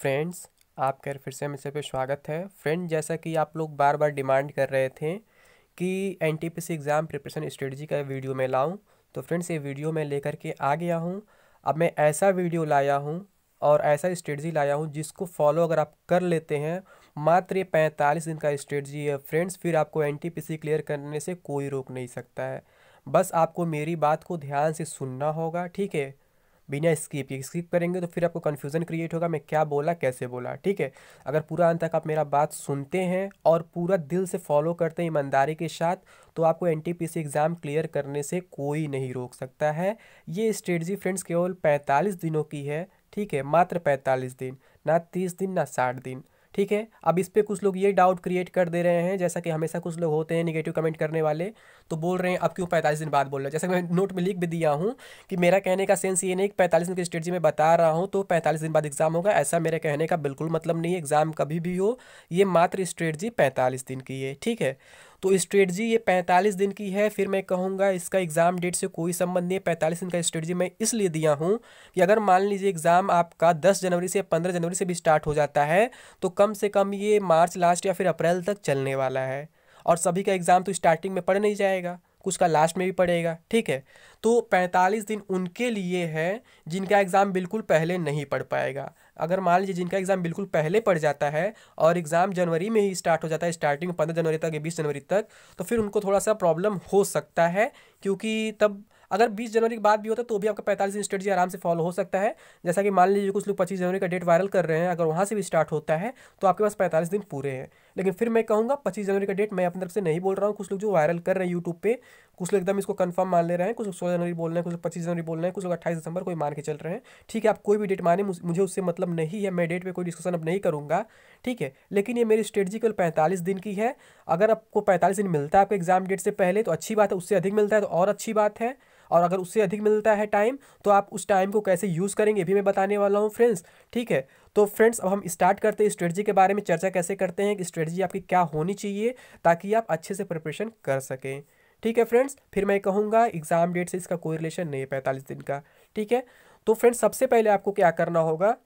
friends आपके फिर से मेरे पे स्वागत है फ्रेंड जैसा कि आप लोग बार बार डिमांड कर रहे थे कि एन एग्ज़ाम प्रिपरेशन स्ट्रेटजी का वीडियो मैं लाऊं तो फ्रेंड्स ये वीडियो मैं लेकर के आ गया हूं अब मैं ऐसा वीडियो लाया हूं और ऐसा स्ट्रेटजी लाया हूं जिसको फॉलो अगर आप कर लेते हैं मात्र ये पैंतालीस दिन का स्ट्रेटजी है फ्रेंड्स फिर आपको एन क्लियर करने से कोई रोक नहीं सकता है बस आपको मेरी बात को ध्यान से सुनना होगा ठीक है बिना स्किप ये स्किप करेंगे तो फिर आपको कन्फ्यूज़न क्रिएट होगा मैं क्या बोला कैसे बोला ठीक है अगर पूरा अंत तक आप मेरा बात सुनते हैं और पूरा दिल से फॉलो करते हैं ईमानदारी के साथ तो आपको एन एग्ज़ाम क्लियर करने से कोई नहीं रोक सकता है ये स्ट्रेटजी फ्रेंड्स केवल पैंतालीस दिनों की है ठीक है मात्र पैंतालीस दिन ना तीस दिन ना साठ दिन ठीक है अब इस पर कुछ लोग ये डाउट क्रिएट कर दे रहे हैं जैसा कि हमेशा कुछ लोग होते हैं निगेटिव कमेंट करने वाले तो बोल रहे हैं अब क्यों पैंतालीस दिन बाद बोल रहे हैं जैसा मैं नोट में लिख भी दिया हूँ कि मेरा कहने का सेंस ये नहीं कि पैंतालीस दिन की स्ट्रेटजी मैं बता रहा हूँ तो पैंतालीस दिन बाद एग्ज़ाम होगा ऐसा मेरे कहने का बिल्कुल मतलब नहीं है एग्ज़ाम कभी भी हो ये मात्र स्ट्रेटजी पैंतालीस दिन की है ठीक है तो स्ट्रेटजी ये पैंतालीस दिन की है फिर मैं कहूँगा इसका एग्ज़ाम डेट से कोई संबंध नहीं है पैंतालीस दिन का स्ट्रेटजी मैं इसलिए दिया हूँ कि अगर मान लीजिए एग्ज़ाम आपका दस जनवरी से पंद्रह जनवरी से भी स्टार्ट हो जाता है तो कम से कम ये मार्च लास्ट या फिर अप्रैल तक चलने वाला है और सभी का एग्ज़ाम तो स्टार्टिंग में पड़ नहीं जाएगा उसका लास्ट में भी पड़ेगा ठीक है तो पैंतालीस दिन उनके लिए है जिनका एग्ज़ाम बिल्कुल पहले नहीं पढ़ पाएगा अगर मान लीजिए जिनका एग्ज़ाम बिल्कुल पहले पड़ जाता है और एग्ज़ाम जनवरी में ही स्टार्ट हो जाता है स्टार्टिंग पंद्रह जनवरी तक या बीस जनवरी तक तो फिर उनको थोड़ा सा प्रॉब्लम हो सकता है क्योंकि तब अगर 20 जनवरी के बाद भी होता है तो भी आपका पैंतालीस दिन स्ट्रेटजी आराम से फॉलो हो सकता है जैसा कि मान लीजिए कुछ लोग पच्चीस जनवरी का डेट वायरल कर रहे हैं अगर वहाँ से भी स्टार्ट होता है तो आपके पास पैंतालीस दिन पूरे हैं लेकिन फिर मैं कहूँगा पच्चीस जनवरी का डेट मैं अपनी तरफ से नहीं बोल रहा हूँ कुछ लोग जो वायरल कर रहे हैं यूट्यूब पे कुछ लोग एकदम इसको कंफर्म मान ले रहे हैं कुछ लोग सौ जनवरी बोल रहे हैं कुछ लोग पच्चीस जनवरी बोल रहे हैं कुछ लोग अट्ठाईस दिसंबर कोई मान के चल रहे हैं ठीक है आप कोई भी डेट माने मुझे उससे मतलब नहीं है मैं डेट पर कोई डिस्कशन अब नहीं करूँगा ठीक है लेकिन ये मेरी स्ट्रेटजी केवल पैंतालीस दिन की है अगर आपको पैंतालीस दिन मिलता है आपको एग्जाम डेट से पहले तो अच्छी बात है उससे अधिक मिलता है तो और अच्छी बात है और अगर उससे अधिक मिलता है टाइम तो आप उस टाइम को कैसे यूज़ करेंगे भी मैं बताने वाला हूँ फ्रेंड्स ठीक है तो फ्रेंड्स अब हम स्टार्ट करते हैं स्ट्रेटजी के बारे में चर्चा कैसे करते हैं कि स्ट्रेटजी आपकी क्या होनी चाहिए ताकि आप अच्छे से प्रिपरेशन कर सकें ठीक है फ्रेंड्स फिर मैं कहूँगा एग्ज़ाम डेट से इसका कोई रिलेशन नहीं है पैंतालीस दिन का ठीक है तो फ्रेंड्स सबसे पहले आपको क्या करना होगा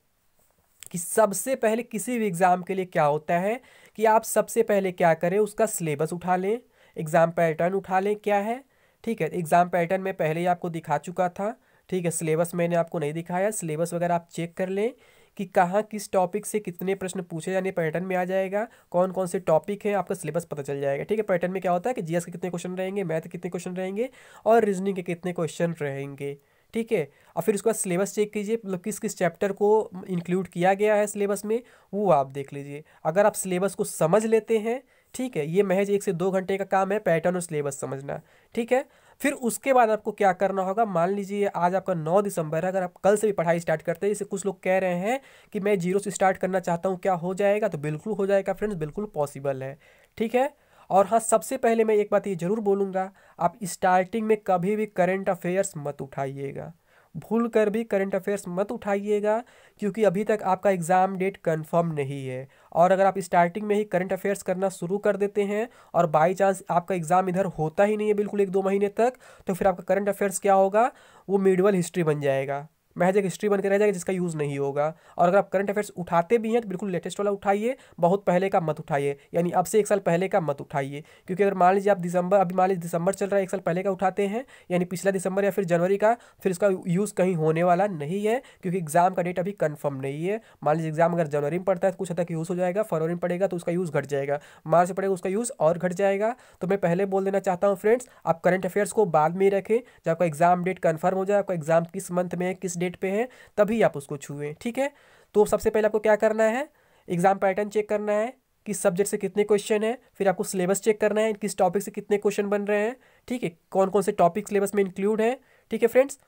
कि सबसे पहले किसी भी एग्ज़ाम के लिए क्या होता है कि आप सबसे पहले क्या करें उसका सिलेबस उठा लें एग्ज़ाम पैटर्न उठा लें क्या है ठीक है एग्ज़ाम पैटर्न में पहले ही आपको दिखा चुका था ठीक है सिलेबस मैंने आपको नहीं दिखाया सिलेबस वगैरह आप चेक कर लें कि कहाँ किस टॉपिक से कितने प्रश्न पूछे जाने पैटर्न में आ जाएगा कौन कौन से टॉपिक है आपका सिलेबस पता चल जाएगा ठीक है पैटर्न में क्या होता है कि जीएस के कितने क्वेश्चन रहेंगे मैथ के कितने क्वेश्चन रहेंगे और रीजनिंग के कितने क्वेश्चन रहेंगे ठीक है और फिर उसके बाद सिलेबस चेक कीजिए मतलब किस किस चैप्टर को इंक्लूड किया गया है सिलेबस में वो आप देख लीजिए अगर आप सिलेबस को समझ लेते हैं ठीक है ये महज एक से दो घंटे का काम है पैटर्न और सिलेबस समझना ठीक है फिर उसके बाद आपको क्या करना होगा मान लीजिए आज आपका नौ दिसंबर है अगर आप कल से भी पढ़ाई स्टार्ट करते हैं जैसे कुछ लोग कह रहे हैं कि मैं जीरो से स्टार्ट करना चाहता हूँ क्या हो जाएगा तो बिल्कुल हो जाएगा फ्रेंड्स बिल्कुल पॉसिबल है ठीक है और हाँ सबसे पहले मैं एक बात ये ज़रूर बोलूँगा आप स्टार्टिंग में कभी भी करेंट अफेयर्स मत उठाइएगा भूल कर भी करंट अफेयर्स मत उठाइएगा क्योंकि अभी तक आपका एग्ज़ाम डेट कंफर्म नहीं है और अगर आप स्टार्टिंग में ही करंट अफेयर्स करना शुरू कर देते हैं और बाई चांस आपका एग्ज़ाम इधर होता ही नहीं है बिल्कुल एक दो महीने तक तो फिर आपका करंट अफेयर्स क्या होगा वो मिडवल हिस्ट्री बन जाएगा महज एक हिस्ट्री बनकर रह जाएगा जिसका यूज़ नहीं होगा और अगर आप करंट अफेयर्स उठाते भी हैं तो बिल्कुल लेटेस्ट वाला उठाइए बहुत पहले का मत उठाइए यानी अब से एक साल पहले का मत उठाइए क्योंकि अगर मान लीजिए आप दिसंबर अभी मान लीजिए दिसंबर चल रहा है एक साल पहले का उठाते हैं यानी पिछला दिसंबर या फिर जनवरी का फिर इसका यूज़ कहीं होने वाला नहीं है क्योंकि एग्ज़ाम का डेट अभी कन्फर्म नहीं है मान लीजिए एग्ज़ाम अगर जनवरी में पड़ता है तो कुछ हद तक यूज़ हो जाएगा फरवरी में पड़ेगा तो उसका यूज़ घट जाएगा मार्च में पड़ेगा उसका यूज़ और घट जाएगा तो मैं पहले बोल देना चाहता हूँ फ्रेंड्स आप करंट अफेयर्स को बाद में रखें जब आपका एग्ज़ाम डेट कन्फर्म हो जाए आपका एग्ज़ाम किस मंथ में है किस डेट पे है तभी आप उसको छुएँ ठीक है तो सबसे पहले आपको क्या करना है एग्जाम पैटर्न चेक करना है किस सब्जेक्ट से कितने क्वेश्चन है फिर आपको सिलेबस चेक करना है किस टॉपिक से कितने क्वेश्चन बन रहे हैं ठीक है कौन कौन से टॉपिक सिलेबस में इंक्लूड है ठीक है फ्रेंड्स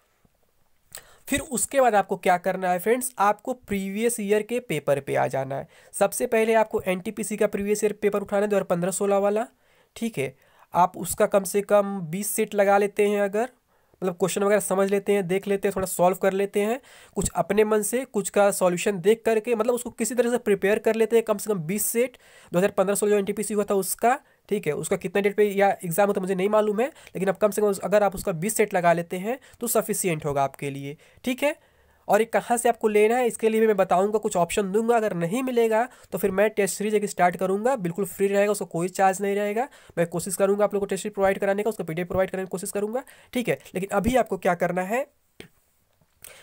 फिर उसके बाद आपको क्या करना है फ्रेंड्स आपको प्रीवियस ईयर के पेपर पे आ जाना है सबसे पहले आपको एनटीपीसी का प्रीवियस ईयर पेपर उठाना है दो हज़ार पंद्रह सोलह वाला ठीक है आप उसका कम से कम बीस सेट लगा लेते हैं अगर मतलब क्वेश्चन वगैरह समझ लेते हैं देख लेते हैं थोड़ा सॉल्व कर लेते हैं कुछ अपने मन से कुछ का सॉल्यूशन देख करके मतलब उसको किसी तरह से प्रिपेयर कर लेते हैं कम से कम बीस सेट दो हज़ार पंद्रह सोलह जो एन टी पी सी हुआ था उसका ठीक है उसका कितना डेट पे या एग्जाम होता तो मुझे नहीं मालूम है लेकिन अब कम से कम अगर आप उसका बीस सेट लगा लेते हैं तो सफिशियंट होगा आपके लिए ठीक है और ये कहाँ से आपको लेना है इसके लिए भी मैं बताऊंगा कुछ ऑप्शन दूंगा अगर नहीं मिलेगा तो फिर मैं टेस्ट सीरीज एक स्टार्ट करूंगा बिल्कुल फ्री रहेगा उसको कोई चार्ज नहीं रहेगा मैं कोशिश करूंगा आप लोग को टेस्ट सीरीज प्रोवाइड कराने का उसका पीडीएफ प्रोवाइड करने की कोशिश करूंगा ठीक है लेकिन अभी आपको क्या करना है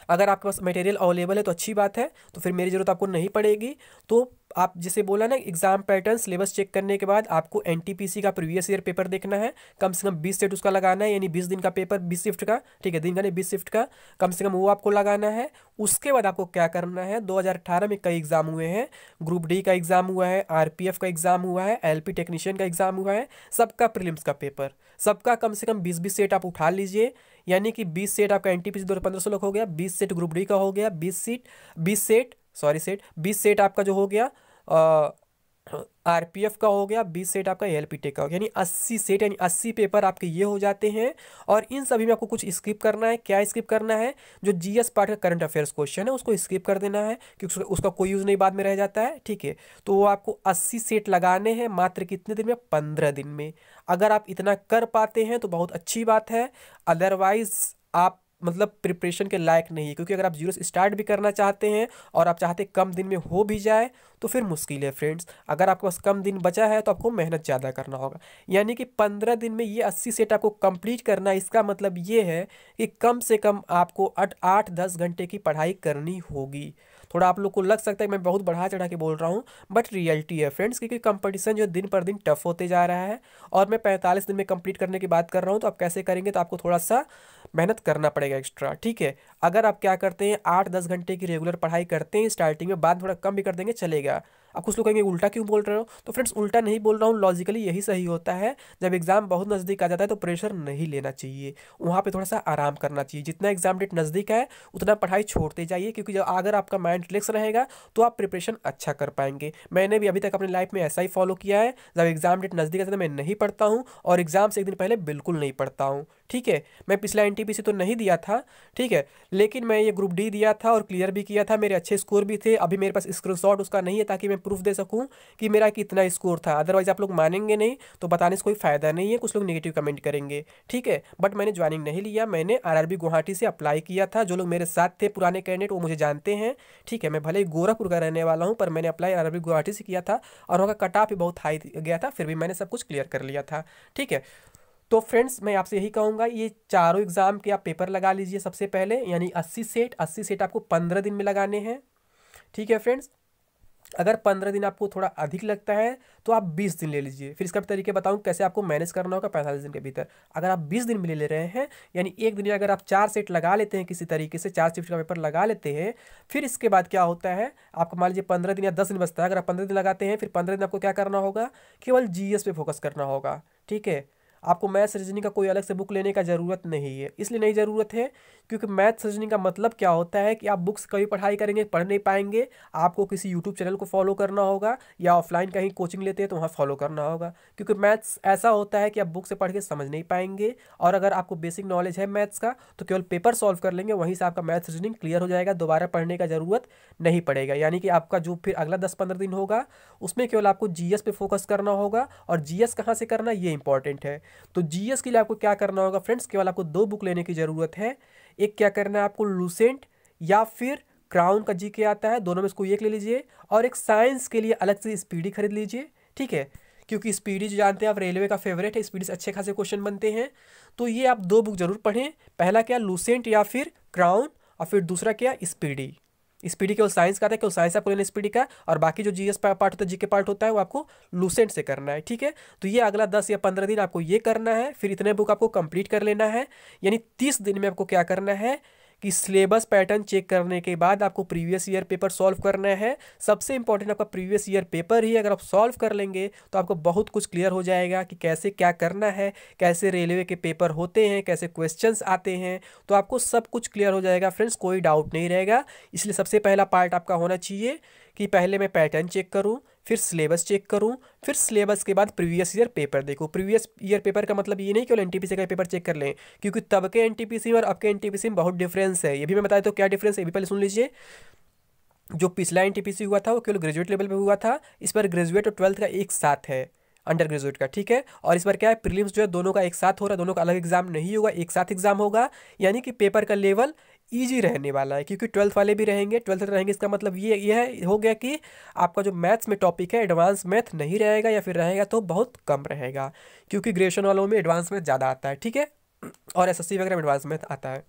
अगर आपके पास मटेरियल अवेलेबल है तो अच्छी बात है तो फिर मेरी ज़रूरत आपको नहीं पड़ेगी तो आप जैसे बोला ना एग्जाम पैटर्न सिलेबस चेक करने के बाद आपको एन का प्रीवियस ईयर पेपर देखना है कम से कम बीस सेट उसका लगाना है यानी बीस दिन का पेपर बीस शिफ्ट का ठीक है दिन का नहीं बीस शिफ्ट का कम से कम वो आपको लगाना है उसके बाद आपको क्या करना है 2018 में कई एग्ज़ाम हुए हैं ग्रुप डी का एग्ज़ाम हुआ है आर का एग्ज़ाम हुआ है एल टेक्नीशियन का एग्ज़ाम हुआ है सबका प्रिलिम्स का पेपर सबका कम से कम बीस बीस सेट आप उठा लीजिए यानी कि बीस सेट आपका एन टी पी सी दो पंद्रह लोग हो गया बीस सेट ग्रुप डी का हो गया बीस सीट बीस सेट सॉरी सेट बीस सेट आपका जो हो गया आरपीएफ का हो गया बीस सेट आपका एल का हो गया यानी अस्सी सेट यानी अस्सी पेपर आपके ये हो जाते हैं और इन सभी में आपको कुछ स्किप करना है क्या स्किप करना है जो जीएस पार्ट का करंट अफेयर्स क्वेश्चन है उसको स्किप कर देना है क्योंकि उसका कोई यूज़ नहीं बाद में रह जाता है ठीक है तो वो आपको अस्सी सेट लगाने हैं मात्र कितने दिन में पंद्रह दिन में अगर आप इतना कर पाते हैं तो बहुत अच्छी बात है अदरवाइज़ आप मतलब प्रिपरेशन के लायक नहीं है क्योंकि अगर आप जीरो से स्टार्ट भी करना चाहते हैं और आप चाहते हैं कम दिन में हो भी जाए तो फिर मुश्किल है फ्रेंड्स अगर आपके पास कम दिन बचा है तो आपको मेहनत ज़्यादा करना होगा यानी कि पंद्रह दिन में ये अस्सी सेट आपको कंप्लीट करना है इसका मतलब ये है कि कम से कम आपको आठ आठ दस घंटे की पढ़ाई करनी होगी थोड़ा आप लोग को लग सकता है मैं बहुत बढ़ा चढ़ा के बोल रहा हूँ बट रियलिटी है फ्रेंड्स क्योंकि कंपटीशन जो दिन पर दिन टफ होते जा रहा है और मैं पैंतालीस दिन में कंप्लीट करने की बात कर रहा हूँ तो आप कैसे करेंगे तो आपको थोड़ा सा मेहनत करना पड़ेगा एक्स्ट्रा ठीक है अगर आप क्या करते हैं आठ दस घंटे की रेगुलर पढ़ाई करते हैं स्टार्टिंग में बाद थोड़ा कम भी कर देंगे चलेगा अब कुछ लोग कहेंगे उल्टा क्यों बोल रहे हो तो फ्रेंड्स उल्टा नहीं बोल रहा हूँ लॉजिकली यही सही होता है जब एग्ज़ाम बहुत नज़दीक आ जाता है तो प्रेशर नहीं लेना चाहिए वहाँ पर थोड़ा सा आराम करना चाहिए जितना एग्ज़ाम डेट नज़दीक है उतना पढ़ाई छोड़ते जाइए क्योंकि जब अगर आपका माइंड रिलेक्स रहेगा तो आप प्रिपरेशन अच्छा कर पाएंगे मैंने भी अभी तक अपनी लाइफ में ऐसा ही फॉलो किया है जब एग्ज़ाम डेट नज़दीक आता है मैं नहीं पढ़ता हूँ और एग्ज़ाम से एक दिन पहले बिल्कुल नहीं पढ़ता हूँ ठीक है मैं पिछला एन तो नहीं दिया था ठीक है लेकिन मैं ये ग्रुप डी दिया था और क्लियर भी किया था मेरे अच्छे स्कोर भी थे अभी मेरे पास स्क्रीनशॉट उसका नहीं है ताकि मैं प्रूफ दे सकूँ कि मेरा कितना स्कोर था अदरवाइज़ आप लोग मानेंगे नहीं तो बताने से कोई फ़ायदा नहीं है कुछ लोग निगेटिव कमेंट करेंगे ठीक है बट मैंने ज्वाइनिंग नहीं लिया मैंने आर गुवाहाटी से अप्लाई किया था जो लोग मेरे साथ थे पुराने कैंडिडेट वो मुझे जानते हैं ठीक है मैं भले ही गोरखपुर का रहने वाला हूँ पर मैंने अप्लाई आर गुवाहाटी से किया था और वहाँ का कट ऑफ भी बहुत हाई गया था फिर भी मैंने सब कुछ क्लियर कर लिया था ठीक है तो फ्रेंड्स मैं आपसे यही कहूँगा ये चारों एग्ज़ाम के आप पेपर लगा लीजिए सबसे पहले यानी अस्सी सेट अस्सी सेट आपको पंद्रह दिन में लगाने हैं ठीक है फ्रेंड्स अगर पंद्रह दिन आपको थोड़ा अधिक लगता है तो आप बीस दिन ले लीजिए फिर इसका तरीके बताऊँ कैसे आपको मैनेज करना होगा पैंतालीस दिन के भीतर अगर आप बीस दिन में ले ले रहे हैं यानी एक दिन अगर आप चार सेट लगा लेते हैं किसी तरीके से चार शिफ्ट का पेपर लगा लेते हैं फिर इसके बाद क्या होता है आपको मान लीजिए पंद्रह दिन या दस दिन बचता है अगर आप पंद्रह दिन लगाते हैं फिर पंद्रह दिन आपको क्या करना होगा केवल जी पे फोकस करना होगा ठीक है आपको मैथ्स रीजनिंग का कोई अलग से बुक लेने का ज़रूरत नहीं है इसलिए नहीं ज़रूरत है क्योंकि मैथ्स रीजनिंग का मतलब क्या होता है कि आप बुक्स कभी पढ़ाई करेंगे पढ़ नहीं पाएंगे आपको किसी यूट्यूब चैनल को फॉलो करना होगा या ऑफलाइन कहीं कोचिंग लेते हैं तो वहाँ फॉलो करना होगा क्योंकि मैथ्स ऐसा होता है कि आप बुक से पढ़ के समझ नहीं पाएंगे और अगर आपको बेसिक नॉलेज है मैथ्स का तो केवल पेपर सॉल्व कर लेंगे वहीं से आपका मैथ्स रीजनिंग क्लियर हो जाएगा दोबारा पढ़ने का ज़रूरत नहीं पड़ेगा यानी कि आपका जो फिर अगला दस पंद्रह दिन होगा उसमें केवल आपको जी पे फोकस करना होगा और जी एस कहाँ से करना ये इंपॉर्टेंट है तो जीएस के लिए आपको क्या करना होगा फ्रेंड्स केवल आपको दो बुक लेने की ज़रूरत है एक क्या करना है आपको लूसेंट या फिर क्राउन का जी के आता है दोनों में इसको एक ले लीजिए और एक साइंस के लिए अलग से स्पीडी खरीद लीजिए ठीक है क्योंकि स्पीडी जो जानते हैं आप रेलवे का फेवरेट है स्पीडी से अच्छे खासे क्वेश्चन बनते हैं तो ये आप दो बुक जरूर पढ़ें पहला क्या लूसेंट या फिर क्राउन और फिर दूसरा क्या स्पीडी स्पीडी के केवल साइंस का था केवल साइंस आपको लेना स्पीडी का और बाकी जो जीएस पार्ट होता है जीके पार्ट होता है वो आपको लूसेंट से करना है ठीक है तो ये अगला दस या पंद्रह दिन आपको ये करना है फिर इतने बुक आपको कंप्लीट कर लेना है यानी तीस दिन में आपको क्या करना है कि सिलेबस पैटर्न चेक करने के बाद आपको प्रीवियस ईयर पेपर सॉल्व करना है सबसे इंपॉर्टेंट आपका प्रीवियस ईयर पेपर ही अगर आप सॉल्व कर लेंगे तो आपको बहुत कुछ क्लियर हो जाएगा कि कैसे क्या करना है कैसे रेलवे के पेपर होते हैं कैसे क्वेश्चन आते हैं तो आपको सब कुछ क्लियर हो जाएगा फ्रेंड्स कोई डाउट नहीं रहेगा इसलिए सबसे पहला पार्ट आपका होना चाहिए कि पहले मैं पैटर्न चेक करूँ फिर सिलेबस चेक करूँ फिर सिलेबस के बाद प्रीवियस ईयर पेपर देखूँ प्रीवियस ईयर पेपर का मतलब ये नहीं कि एन टी का पेपर चेक कर लें क्योंकि तब के एन में और अब के एन में बहुत डिफरेंस है ये भी मैं बताया तो क्या डिफरेंस है ये भी पहले सुन लीजिए जो पिछला एन हुआ था वो केवल ग्रेजुएट लेवल पर हुआ था इस पर ग्रेजुएट और ट्वेल्थ का एक साथ है अंडर ग्रेजुएट का ठीक है और इस बार क्या है प्रीलिम्स जो है दोनों का एक साथ हो रहा है दोनों का अलग एग्जाम नहीं होगा एक साथ एग्जाम होगा यानी कि पेपर का लेवल ईजी रहने वाला है क्योंकि ट्वेल्थ वाले भी रहेंगे ट्वेल्थ रहेंगे इसका मतलब ये यह हो गया कि आपका जो मैथ्स में टॉपिक है एडवांस मैथ नहीं रहेगा या फिर रहेगा तो बहुत कम रहेगा क्योंकि ग्रेजुएशन वालों में एडवांस मैथ ज़्यादा आता है ठीक है और एस वगैरह में एडवांस मैथ आता है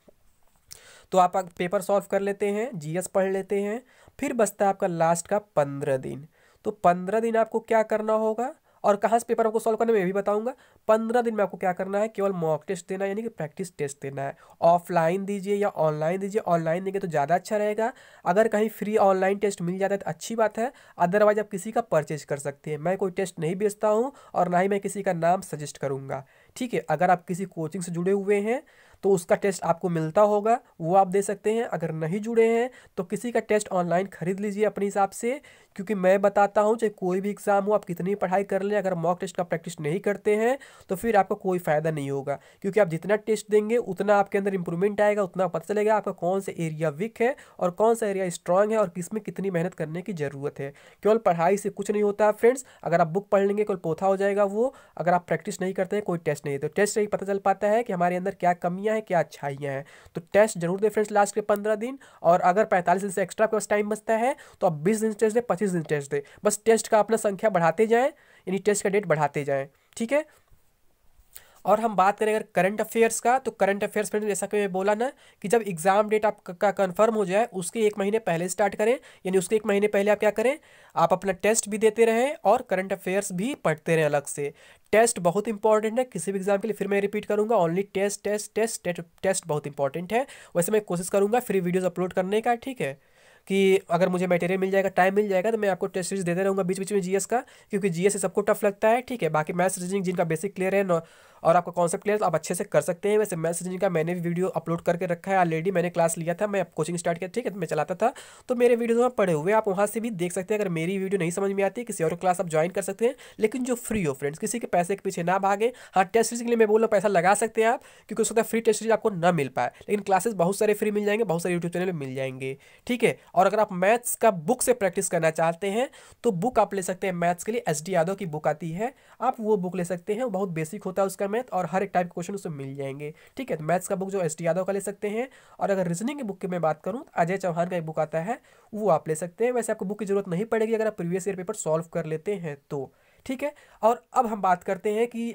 तो आप पेपर सॉल्व कर लेते हैं एस पढ़ लेते हैं फिर बचता है आपका लास्ट का पंद्रह दिन तो पंद्रह दिन आपको क्या करना होगा और कहाँ से पेपर आपको सॉल्व करना मैं भी बताऊंगा पंद्रह दिन में आपको क्या करना है केवल मॉक टेस्ट देना है यानी कि प्रैक्टिस टेस्ट देना है ऑफलाइन दीजिए या ऑनलाइन दीजिए ऑनलाइन देंगे तो ज़्यादा अच्छा रहेगा अगर कहीं फ्री ऑनलाइन टेस्ट मिल जाता है तो अच्छी बात है अदरवाइज आप किसी का परचेज कर सकते हैं मैं कोई टेस्ट नहीं बेचता हूँ और ना ही मैं किसी का नाम सजेस्ट करूँगा ठीक है अगर आप किसी कोचिंग से जुड़े हुए हैं तो उसका टेस्ट आपको मिलता होगा वो आप दे सकते हैं अगर नहीं जुड़े हैं तो किसी का टेस्ट ऑनलाइन खरीद लीजिए अपने हिसाब से क्योंकि मैं बताता हूँ चाहे कोई भी एग्ज़ाम हो आप कितनी पढ़ाई कर लें अगर मॉक टेस्ट का प्रैक्टिस नहीं करते हैं तो फिर आपका कोई फ़ायदा नहीं होगा क्योंकि आप जितना टेस्ट देंगे उतना आपके अंदर इंप्रूवमेंट आएगा उतना पता चलेगा आपका कौन सा एरिया वीक है और कौन सा एरिया स्ट्रांग है और किस में कितनी मेहनत करने की ज़रूरत है केवल पढ़ाई से कुछ नहीं होता है फ्रेंड्स अगर आप बुक पढ़ लेंगे केवल पोथा हो जाएगा वो अगर आप प्रैक्टिस नहीं करते हैं कोई टेस्ट नहीं तो टेस्ट से ही पता चल पाता है कि हमारे अंदर क्या कमियाँ हैं क्या अच्छाइयाँ हैं तो टेस्ट जरूर दें फ्रेंड्स लास्ट के पंद्रह दिन और अगर पैंतालीस दिन से एक्स्ट्रा पास टाइम बचता है तो आप बीस दिन टेस्ट से पच्चीस दिन टेस्ट दे बस टेस्ट का अपना संख्या बढ़ाते जाएँ यानी टेस्ट का डेट बढ़ाते जाएँ ठीक है और हम बात करें अगर करंट अफेयर्स का तो करंट अफेयर्स फ्रेंड जैसा कि मैं बोला ना कि जब एग्ज़ाम डेट आपका कंफर्म हो जाए उसके एक महीने पहले स्टार्ट करें यानी उसके एक महीने पहले आप क्या करें आप अपना टेस्ट भी देते रहें और करंट अफेयर्स भी पढ़ते रहें अलग से टेस्ट बहुत इंपॉर्टेंट है किसी भी एग्जाम के लिए फिर मैं रिपीट करूँगा only test test test test बहुत इंपॉर्टेंट है वैसे मैं कोशिश करूँगा फ्री वीडियोज़ अपलोड करने का ठीक है कि अगर मुझे मटेरियल मिल जाएगा टाइम मिल जाएगा तो मैं आपको टेस्ट सीरीज देते रहूँगा बीच बीच में जीएस का क्योंकि जीएस से सबको टफ लगता है ठीक है बाकी मैथ्स रीजनिंग जिनका बेसिक क्लियर है और आपका कॉन्सेप्ट क्लियर तो आप अच्छे से कर सकते हैं वैसे मैथ्स रीजनिंग का मैंने भी वीडियो अपलोड करके रखा है ऑलरेडी मैंने क्लास लिया था मैं कोचिंग स्टार्ट किया ठीक है तो मैं चलाता था तो मेरे वीडियो वहाँ पड़े हुए आप वहाँ से भी देख सकते हैं अगर मेरी वीडियो नहीं समझ में आती किसी और क्लास आप ज्वाइन कर सकते हैं लेकिन जो फ्री हो फ्रेंड्स किसी के पैसे के पीछे ना भागे हाँ टेस्ट सीरीज के लिए मैं बोल रहा पैसा लगा सकते हैं आप क्योंकि उसका फ्री टेस्ट सीरीज आपको ना मिल पाए लेकिन क्लासेस बहुत सारे फ्री मिल जाएंगे बहुत सारे यूट्यूब चैनल मिल जाएंगे ठीक है और अगर आप मैथ्स का बुक से प्रैक्टिस करना चाहते हैं तो बुक आप ले सकते हैं मैथ्स के लिए एस डी यादव की बुक आती है आप वो बुक ले सकते हैं बहुत बेसिक होता है उसका मैथ और हर एक टाइप के क्वेश्चन उसमें मिल जाएंगे ठीक है तो मैथ्स का बुक जो एस डी यादव का ले सकते हैं और अगर रीजनिंग की बुक की मैं बात करूँ तो अजय चौहान का एक बुक आता है वो आप ले सकते हैं वैसे आपको बुक की जरूरत नहीं पड़ेगी अगर आप प्रीवियस ईयर पेपर सॉल्व कर लेते हैं तो ठीक है और अब हम बात करते हैं कि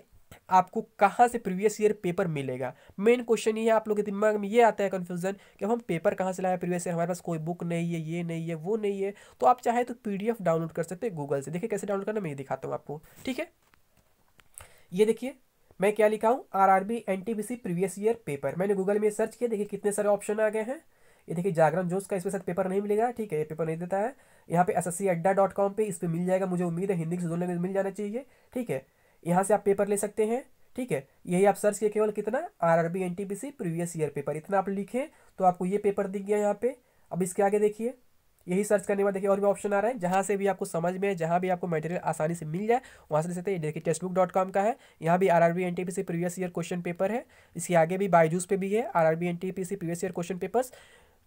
आपको कहाँ से प्रीवियस ईयर पेपर मिलेगा मेन क्वेश्चन ये है आप लोग के दिमाग में ये आता है कन्फ्यूजन कि अब हम पेपर कहाँ से लाए प्रीवियस ईयर हमारे पास कोई बुक नहीं है ये नहीं है वो नहीं है तो आप चाहे तो पी डाउनलोड कर सकते हैं गूगल से देखिए कैसे डाउनलोड करना मैं ये दिखाता हूँ आपको ठीक है ये देखिए मैं क्या लिखा हूँ R R B N T B C previous year paper मैंने गूगल में सर्च किया देखिए कितने सारे ऑप्शन आ गए हैं ये देखिए जागरण जोश का इसके साथ पेपर नहीं मिलेगा ठीक है ये पेपर नहीं देता है यहाँ पे एस एस सी अड्डा डॉट कॉम पर इस पर मिल जाएगा मुझे उम्मीद है हिंदी से दो में मिल जाना चाहिए ठीक है यहाँ से आप पेपर ले सकते हैं ठीक है यही आप सर्च किए केवल कितना R R B N T P C previous year paper इतना आप लिखें तो आपको ये पेपर दिख गया यहाँ पे अब इसके आगे देखिए यही सर्च करने के देखिए और भी ऑप्शन आ रहा है जहाँ से भी आपको समझ में जहाँ भी आपको मटेरियल आसानी से मिल जाए वहाँ से ले सकते हैं देखिए टेक्स्ट बुक डॉट कॉम का है यहाँ भी R R B N T P C previous year question paper है इसके आगे भी बायजूस पे भी है R R B N T P C previous year question papers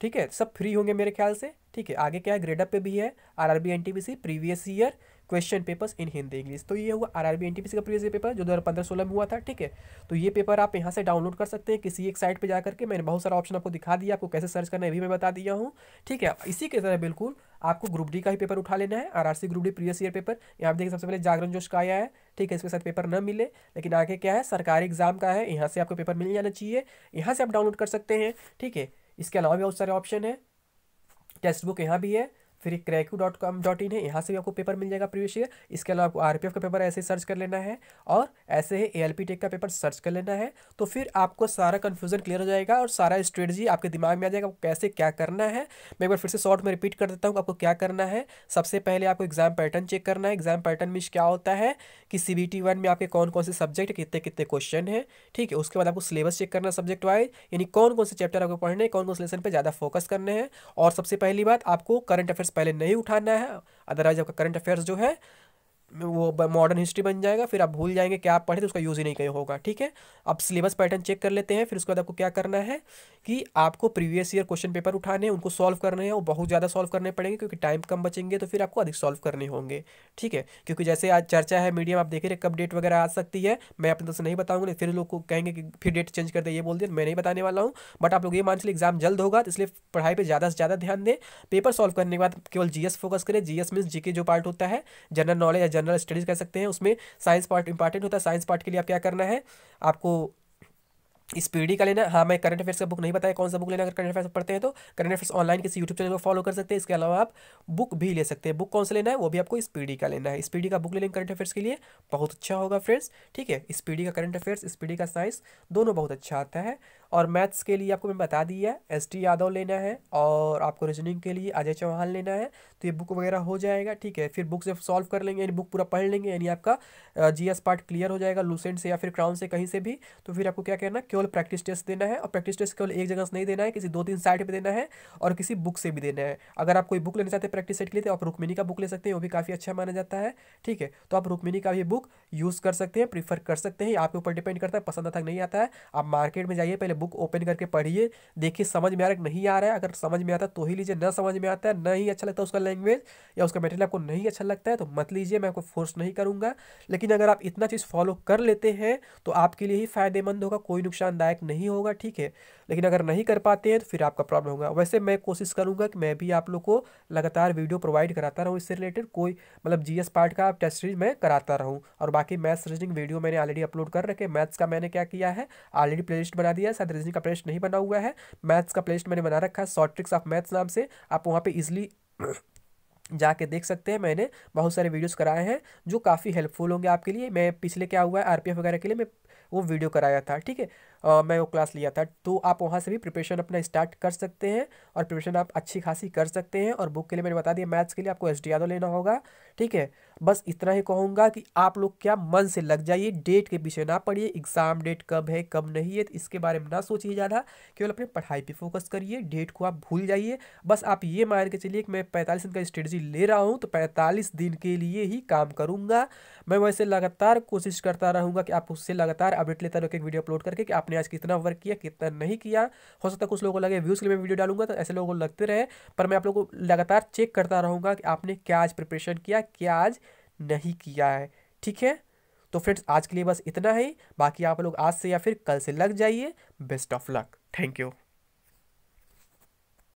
ठीक है सब फ्री होंगे मेरे ख्याल से ठीक है आगे क्या है ग्रेडअप पे भी है R R B N T P C previous year question papers in Hindi English तो ये हुआ आर एनटीपीसी का प्रीवियस पेपर जो दो पंद्रह सोलह में हुआ था ठीक है तो ये पेपर आप यहाँ से डाउनलोड कर सकते हैं किसी एक साइट पर जा करके मैंने बहुत सारा ऑप्शन आपको दिखा दिया आपको कैसे सर्च करना है भी मैं बता दिया हूँ ठीक है इसी के तरह बिल्कुल आपको ग्रुप डी का ही पेपर उठा लेना है RRC group D previous year paper यहाँ देखिए सबसे पहले जागरण जोश का आया है ठीक है इसके साथ पेपर न मिले लेकिन आगे क्या है सरकारी एग्जाम का है यहाँ से आपको पेपर मिल जाना चाहिए यहाँ से आप डाउनलोड कर सकते हैं ठीक है इसके अलावा भी बहुत सारे ऑप्शन है टेक्स्ट बुक यहाँ भी है फिर Cracku Cracku dot com dot in है यहाँ से भी आपको पेपर मिल जाएगा प्रीवियस ईयर इसके अलावा आपको आरपीएफ का पेपर ऐसे सर्च कर लेना है और ऐसे ही पी टेक का पेपर सर्च कर लेना है तो फिर आपको सारा कन्फ्यूजन क्लियर हो जाएगा और सारा स्ट्रेटजी आपके दिमाग में आ जाएगा कैसे क्या करना है मैं एक बार फिर से शॉर्ट में रिपीट कर देता हूँ आपको क्या करना है सबसे पहले आपको एग्जाम पैटर्न चेक करना है एग्जाम पैटर्न मीन्स क्या होता है कि सी बी में आपके कौन कौन से सब्जेक्ट कितने कितने क्वेश्चन है ठीक है उसके बाद आपको सिलेबस चेक करना सब्जेक्ट वाइज यानी कौन कौन से चैप्टर आपको पढ़ने कौन कौन से लेसन पर ज़्यादा फोकस करने हैं और सबसे पहली बात आपको करंट अफेयर अफेयर्स पहले नहीं उठाना है अदरवाइज आपका करंट अफेयर्स जो है वो मॉडर्न हिस्ट्री बन जाएगा फिर आप भूल जाएंगे क्या आप पढ़े तो उसका यूज़ ही नहीं कहीं होगा ठीक है अब सिलेबस पैटर्न चेक कर लेते हैं फिर उसके बाद आपको क्या करना है कि आपको प्रीवियस ईयर क्वेश्चन पेपर उठाने हैं उनको सॉल्व करने हैं और बहुत ज़्यादा सॉल्व करने पड़ेंगे क्योंकि टाइम कम बचेंगे तो फिर आपको अधिक सॉल्व करने होंगे ठीक है क्योंकि जैसे आज चर्चा है मीडियम आप देख रहे कब डेट वगैरह आ सकती है मैं अपने तरफ से नहीं बताऊँगा फिर लोग को कहेंगे कि फिर डेट चेंज कर दे ये बोल दिया मैं नहीं बताने वाला हूँ बट आप लोग ये मान चलिए एग्जाम जल्द होगा तो इसलिए पढ़ाई पर ज़्यादा से ज़्यादा ध्यान दें पेपर सॉल्व करने के बाद केवल जी फोकस करें जी एस मीन्स जी जो पार्ट होता है जनरल नॉलेज जनरल स्टडीज़ कह सकते हैं उसमें साइंस पार्ट इंपॉर्टेंट होता है साइंस पार्ट के लिए आप क्या करना है आपको स्पीडी का लेना हाँ मैं करंट अफेयर्स का बुक नहीं बताया कौन सा बुक लेना अगर करंट अफेयर्स पढ़ते हैं तो करंट अफेयर्स ऑनलाइन किसी यूट्यूब चैनल को फॉलो कर सकते हैं इसके अलावा आप बुक भी ले सकते हैं बुक कौन सा लेना है वो भी आपको स्पीडी का लेना है स्पीडी का बुक ले लेंगे करंट अफेयर्स के लिए बहुत अच्छा होगा फ्रेंड्स ठीक है स्पीडी का करंट अफेयर्स स्पीडी का साइंस दोनों बहुत अच्छा आता है और मैथ्स के लिए आपको मैंने बता दिया एस टी यादव लेना है और आपको रीजनिंग के लिए अजय चौहान लेना है तो ये बुक वगैरह हो जाएगा ठीक है फिर बुक से सॉल्व कर लेंगे यानी बुक पूरा पढ़ लेंगे यानी आपका जी एस पार्ट क्लियर हो जाएगा लूसेंट से या फिर क्राउन से कहीं से भी तो फिर आपको क्या करना केवल प्रैक्टिस टेस्ट देना है और प्रैक्टिस टेस्ट केवल एक जगह से नहीं देना है किसी दो तीन साइट पर देना है और किसी बुक से भी देना है अगर आप कोई बुक लेना चाहते हैं प्रैक्टिस सेट के लिए तो आप रुकमिनी का बुक ले सकते हैं वो भी काफ़ी अच्छा माना जाता है ठीक है तो आप रुकमिनी का भी बुक यूज़ कर सकते हैं प्रीफर कर सकते हैं आपके ऊपर डिपेंड करता है पसंद आता नहीं आता है आप मार्केट में जाइए पहले बुक ओपन करके पढ़िए देखिए समझ में आ रहा है नहीं आ रहा है अगर समझ में आता है तो ही लीजिए ना समझ में आता है ना ही अच्छा लगता है उसका लैंग्वेज या उसका मेटेरियल आपको नहीं अच्छा लगता है तो मत लीजिए मैं आपको फोर्स नहीं करूँगा लेकिन अगर आप इतना चीज़ फॉलो कर लेते हैं तो आपके लिए ही फ़ायदेमंद होगा कोई नुकसानदायक नहीं होगा ठीक है लेकिन अगर नहीं कर पाते हैं तो फिर आपका प्रॉब्लम होगा वैसे मैं कोशिश करूँगा कि मैं भी आप लोग को लगातार वीडियो प्रोवाइड कराता रहूँ इससे रिलेटेड कोई मतलब जी पार्ट का टेस्ट सीरीज मैं कराता रहूँ और बाकी मैथ्स रीजनिंग वीडियो मैंने ऑलरेडी अपलोड कर रखे मैथ्स का मैंने क्या किया है ऑलरेडी प्ले बना दिया है बाद रीजनिंग का प्लेस्ट नहीं बना हुआ है मैथ्स का प्लेस्ट मैंने बना रखा है शॉर्ट ट्रिक्स ऑफ मैथ्स नाम से आप वहाँ पर ईजिली जाके देख सकते हैं मैंने बहुत सारे वीडियोस कराए हैं जो काफ़ी हेल्पफुल होंगे आपके लिए मैं पिछले क्या हुआ है आरपीएफ वगैरह के लिए मैं वो वीडियो कराया था ठीक है आ, मैं वो क्लास लिया था तो आप वहाँ से भी प्रिपरेशन अपना स्टार्ट कर सकते हैं और प्रिपरेशन आप अच्छी खासी कर सकते हैं और बुक के लिए मैंने बता दिया मैथ्स के लिए आपको एस डी लेना होगा ठीक है बस इतना ही कहूँगा कि आप लोग क्या मन से लग जाइए डेट के पीछे ना पढ़िए एग्ज़ाम डेट कब है कब नहीं है तो इसके बारे में ना सोचिए ज़्यादा केवल अपनी पढ़ाई पर फोकस करिए डेट को आप भूल जाइए बस आप ये मान के चलिए कि मैं पैंतालीस दिन का स्ट्रेटजी ले रहा हूँ तो पैंतालीस दिन के लिए ही काम करूँगा मैं वैसे लगातार कोशिश करता रहूँगा कि आप उससे लगातार अपडेट लेता रहो एक वीडियो अपलोड करके कि आप आपने आज कितना वर्क किया कितना नहीं किया हो सकता है कुछ लोगों को लगे व्यूज़ के लिए मैं वीडियो डालूंगा तो ऐसे लोगों को लगते रहे पर मैं आप लोगों को लगातार चेक करता रहूँगा कि आपने क्या आज प्रिपरेशन किया क्या आज नहीं किया है ठीक है तो फ्रेंड्स आज के लिए बस इतना ही बाकी आप लोग आज से या फिर कल से लग जाइए best of luck thank you